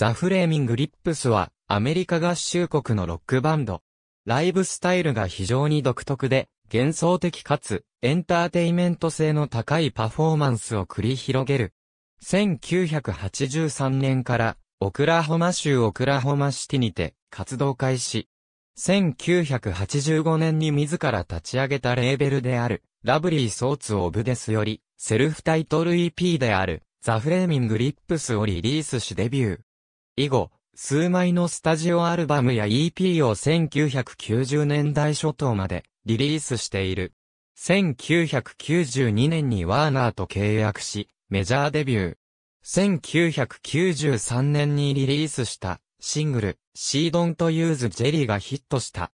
ザ・フレーミング・リップスは、アメリカ合衆国のロックバンド。ライブスタイルが非常に独特で、幻想的かつ、エンターテイメント性の高いパフォーマンスを繰り広げる。1983年から、オクラホマ州オクラホマシティにて、活動開始。1985年に自ら立ち上げたレーベルである、ラブリーソーツオブデスより、セルフタイトル EP である、ザ・フレーミング・リップスをリリースしデビュー。以後、数枚のスタジオアルバムや EP を1990年代初頭までリリースしている。1992年にワーナーと契約し、メジャーデビュー。1993年にリリースしたシングル、シードンとユーズジェリーがヒットした。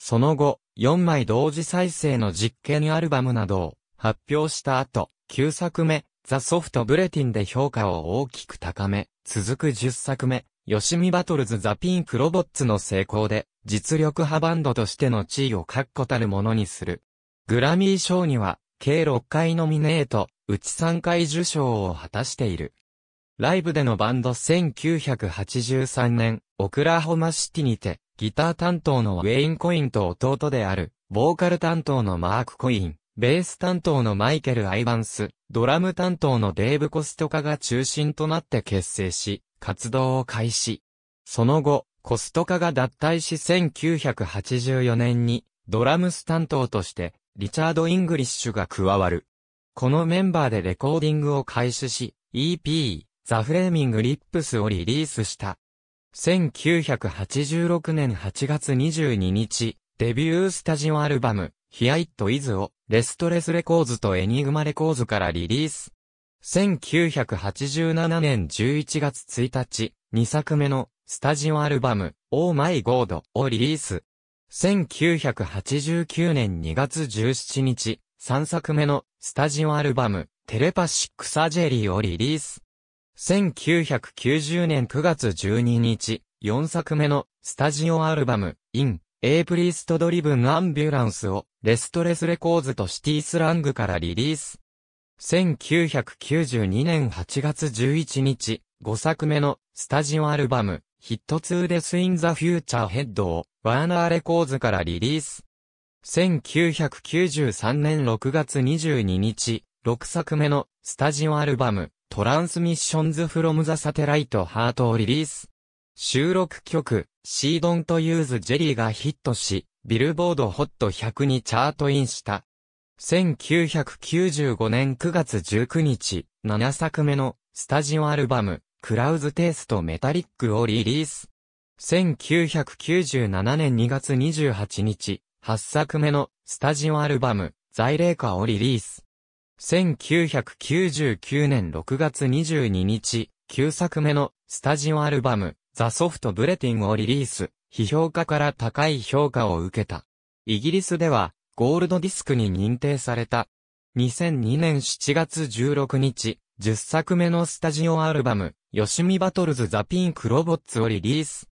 その後、4枚同時再生の実験アルバムなどを発表した後、9作目、ザ・ソフト・ブレティンで評価を大きく高め、続く10作目、ヨシミバトルズ・ザ・ピンク・ロボッツの成功で、実力派バンドとしての地位を確固たるものにする。グラミー賞には、計6回ノミネート、うち3回受賞を果たしている。ライブでのバンド1983年、オクラホマシティにて、ギター担当のウェイン・コインと弟である、ボーカル担当のマーク・コイン、ベース担当のマイケル・アイバンス、ドラム担当のデーブ・コストカが中心となって結成し、活動を開始。その後、コストカが脱退し1984年に、ドラムス担当として、リチャード・イングリッシュが加わる。このメンバーでレコーディングを開始し、EP、ザ・フレーミング・リップスをリリースした。1986年8月22日、デビュースタジオアルバム、ヒアイット・イズを、レストレスレコーズとエニグマレコーズからリリース。1987年11月1日、2作目の、スタジオアルバム、オーマイゴードをリリース。1989年2月17日、3作目の、スタジオアルバム、テレパシックサジェリーをリリース。1990年9月12日、4作目のスタジオアルバム、イン、エイプリスト・ドリブン・アンビュランスをレストレスレコーズとシティスラングからリリース。1992年8月11日、5作目のスタジオアルバム、ヒット2デスインザフューチャーヘッドを、ワーナーレコーズからリリース。1993年6月22日、6作目のスタジオアルバム、トランスミッションズフロムザサテライトハートをリリース。収録曲、シードンとユーズ・ジェリーがヒットし、ビルボードホット100にチャートインした。1995年9月19日、7作目のスタジオアルバム、クラウズ・テイスト・メタリックをリリース。1997年2月28日、8作目のスタジオアルバム、在霊歌をリリース。1999年6月22日、9作目のスタジオアルバム、ザ・ソフト・ブレティンをリリース、批評家から高い評価を受けた。イギリスでは、ゴールドディスクに認定された。2002年7月16日、10作目のスタジオアルバム、ヨシミバトルズ・ザ・ピンク・ロボッツをリリース。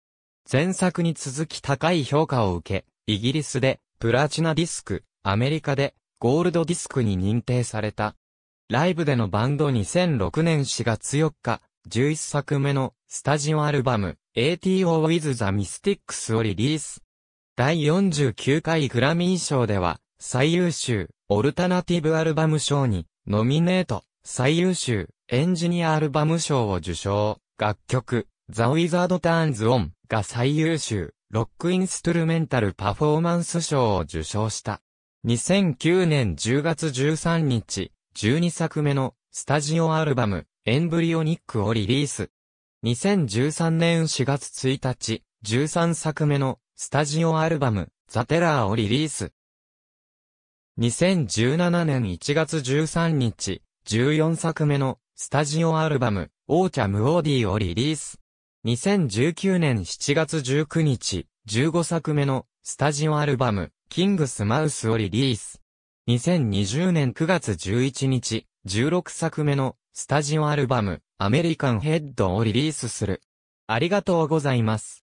前作に続き高い評価を受け、イギリスで、プラチナディスク、アメリカで、ゴールドディスクに認定された。ライブでのバンド2006年4月4日、11作目のスタジオアルバム、ATO with the Mystics をリリース。第49回グラミー賞では、最優秀、オルタナティブアルバム賞に、ノミネート、最優秀、エンジニアアルバム賞を受賞。楽曲、The Wizard Turns On が最優秀、ロックインストゥルメンタルパフォーマンス賞を受賞した。2009年10月13日、12作目のスタジオアルバム、エンブリオニックをリリース。2013年4月1日、13作目のスタジオアルバム、ザ・テラーをリリース。2017年1月13日、14作目のスタジオアルバム、オーチャム・オーディをリリース。2019年7月19日、15作目のスタジオアルバム、キングス・マウスをリリース。2020年9月11日、16作目のスタジオアルバム、アメリカンヘッドをリリースする。ありがとうございます。